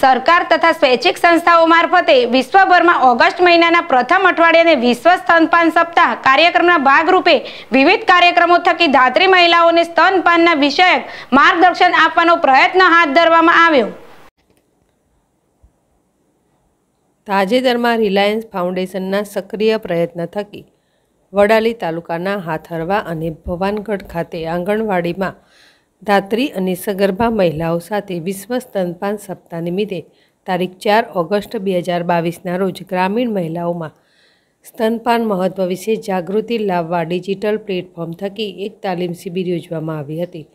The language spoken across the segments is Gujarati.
સરકાર તથા સ્વૈચ્છિક સંસ્થાઓ મારફતે વિશ્વભરમાં ઓગસ્ટ મહિનાના પ્રથમ અઠવાડિયાને વિશ્વ સ્તનપાન સપ્તાહ કાર્યક્રમના ભાગરૂપે વિવિધ કાર્યક્રમો થકી ધાત્રી મહિલાઓને સ્તનપાનના વિષયક માર્ગદર્શન આપવાનો પ્રયત્ન હાથ ધરવામાં આવ્યો તાજેતરમાં રિલાયન્સ ફાઉન્ડેશનના સક્રિય પ્રયત્ન થકી વડાલી તાલુકાના હાથરવા અને ભવાનગઢ ખાતે આંગણવાડીમાં ધાત્રી અને સગર્ભા મહિલાઓ સાથે વિશ્વ સ્તનપાન સપ્તાહ નિમિત્તે તારીખ ચાર ઓગસ્ટ બે હજાર બાવીસના રોજ ગ્રામીણ મહિલાઓમાં સ્તનપાન મહત્ત્વ વિશે જાગૃતિ લાવવા ડિજિટલ પ્લેટફોર્મ થકી એક તાલીમ શિબિર યોજવામાં આવી હતી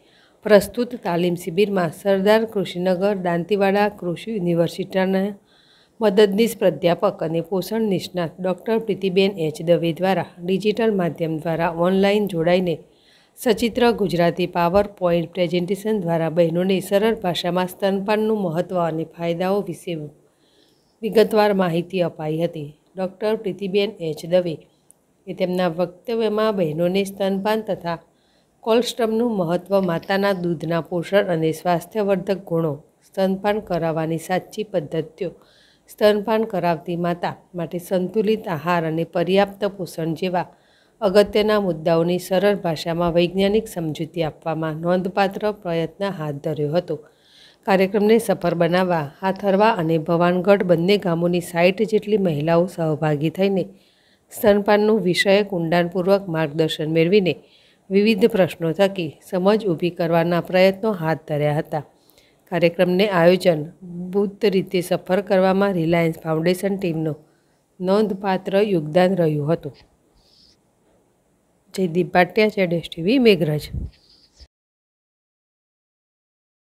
પ્રસ્તુત તાલીમ શિબિરમાં સરદાર કૃષિનગર દાંતીવાડા કૃષિ યુનિવર્સિટીના મદદનીશ પ્રાધ્યાપક અને પોષણ નિષ્ણાત ડૉક્ટર પ્રીતિબેન એચ દવે દ્વારા ડિજિટલ માધ્યમ દ્વારા ઓનલાઈન જોડાઈને સચિત્ર ગુજરાતી પાવર પોઈન્ટ પ્રેઝન્ટેશન દ્વારા બહેનોને સરળ ભાષામાં સ્તનપાનનું મહત્ત્વ અને ફાયદાઓ વિશે વિગતવાર માહિતી અપાઈ હતી ડૉક્ટર પ્રીતિબેન એચ દવે એ તેમના વક્તવ્યમાં બહેનોને સ્તનપાન તથા કોલ્સ્ટ્રમનું મહત્ત્વ માતાના દૂધના પોષણ અને સ્વાસ્થ્યવર્ધક ગુણો સ્તનપાન કરાવવાની સાચી પદ્ધતિઓ સ્તનપાન કરાવતી માતા માટે સંતુલિત આહાર અને પર્યાપ્ત પોષણ જેવા અગત્યના મુદ્દાઓની સરળ ભાષામાં વૈજ્ઞાનિક સમજૂતી આપવામાં નોંધપાત્ર પ્રયત્ન હાથ ધર્યો હતો કાર્યક્રમને સફળ બનાવવા હાથરવા અને ભવાનગઢ બંને ગામોની સાઠ જેટલી મહિલાઓ સહભાગી થઈને સ્તનપાનનું વિષયક ઊંડાણપૂર્વક માર્ગદર્શન મેળવીને વિવિધ પ્રશ્નો થકી સમજ ઊભી કરવાના પ્રયત્નો હાથ ધર્યા હતા કાર્યક્રમને આયોજન બુદ્ધ રીતે સફર કરવામાં રિલાયન્સ ફાઉન્ડેશન ટીમનું નોંધપાત્ર યોગદાન રહ્યું હતું જયદીપ ભાટિયા જેડેશ ટીવી મેઘરાજ